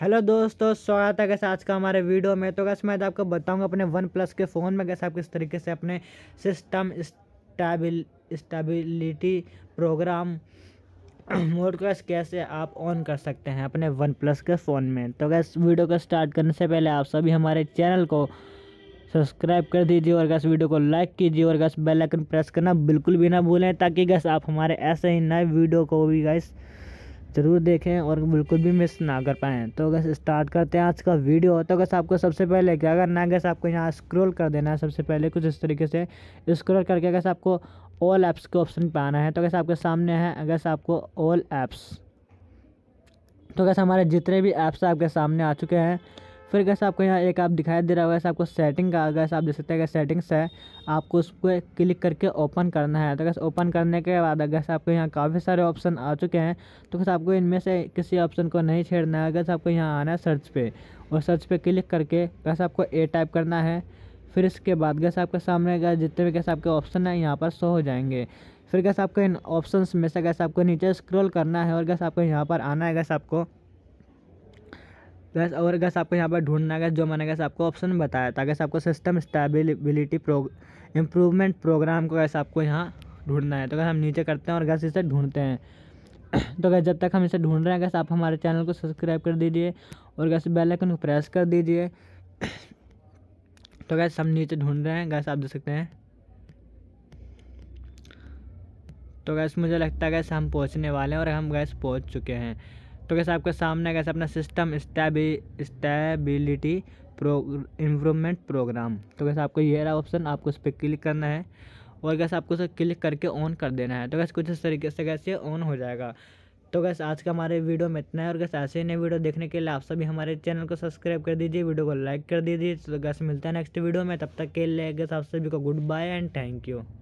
hello दोस्तों स्वागत है कैसे आज का हमारे वीडियो में तो कैसे मैं आपको बताऊंगा अपने वन प्लस के फ़ोन में कैसे आप किस तरीके से अपने system stable stability program mode को कैसे आप ऑन कर सकते हैं अपने वन प्लस के फ़ोन में तो गैस वीडियो को स्टार्ट करने से पहले आप सभी हमारे चैनल को सब्सक्राइब कर दीजिए और गैस वीडियो को लाइक कीजिए और गैस बेल आइकन प्रेस करना बिल्कुल भी ना भूलें ताकि गैस आप हमारे ऐसे ही नए वीडियो को भी गैस ज़रूर देखें और बिल्कुल भी मिस ना कर पाएँ तो अगर स्टार्ट करते हैं आज का वीडियो तो अगर आपको सबसे पहले क्या करना है अगर आपको यहाँ स्क्रॉल कर देना है सबसे पहले कुछ इस तरीके से स्क्रॉल करके अगर आपको ऑल ऐप्स के ऑप्शन पर आना है तो अगर आपके सामने है अगर आपको ऑल ऐप्स तो कैसे हमारे जितने भी ऐप्स आपके सामने आ चुके हैं फिर कैसे आपको यहाँ एक आप दिखाई दे रहा होगा ऐसा आपको सेटिंग का अगर आप देख सकते हैं सेटिंग्स है आपको उस पर क्लिक करके ओपन करना है तो कैसे ओपन करने के बाद अगर आपको यहाँ काफ़ी सारे ऑप्शन आ चुके हैं तो कैसे आपको इनमें से किसी ऑप्शन को नहीं छेड़ना है अगर आपको यहाँ आना है सर्च पे और सर्च पे क्लिक करके कैसे आपको ए टाइप करना है फिर इसके बाद गैस आपके सामने अगर जितने भी कैसे आपके ऑप्शन हैं यहाँ पर शो हो जाएंगे फिर कैसे आपको इन ऑप्शंस में से कैसे आपको नीचे स्क्रॉल करना है और कैसे आपको यहाँ पर आना है गैस आपको गैस तो और गैस आपको यहाँ पर ढूंढना है जो मैंने गैस आपको ऑप्शन बताया था गैस आपको system stability pro improvement program को गैस आपको यहाँ ढूंढना है तो गैस हम नीचे करते हैं और गैस इसे ढूंढते हैं तो गैस जब तक हम इसे ढूंढ रहे हैं गैस आप हमारे चैनल को सब्सक्राइब कर दीजिए और गैस बेलाइकन को प्रेस कर दीजिए तो गैस हम नीचे ढूंढ रहे हैं गैस आप देख सकते हैं तो गैस मुझे लगता है गैस हम पहुँचने वाले हैं और हम गैस पहुँच चुके हैं तो कैसे आपके सामने कैसे अपना system stability pro improvement program तो कैसे आपको ये रहा ऑप्शन आपको उस पर क्लिक करना है और कैसे आपको उसे क्लिक करके ऑन कर देना है तो कैसे कुछ इस तरीके से कैसे ऑन हो जाएगा तो कैसे आज का हमारे वीडियो में इतना है और कैसे ऐसे ही नए वीडियो देखने के लिए आप सभी हमारे चैनल को सब्सक्राइब कर दीजिए वीडियो को लाइक कर दीजिए तो कैसे मिलता है नेक्स्ट वीडियो में तब तक के लिए आप सभी को good bye and thank you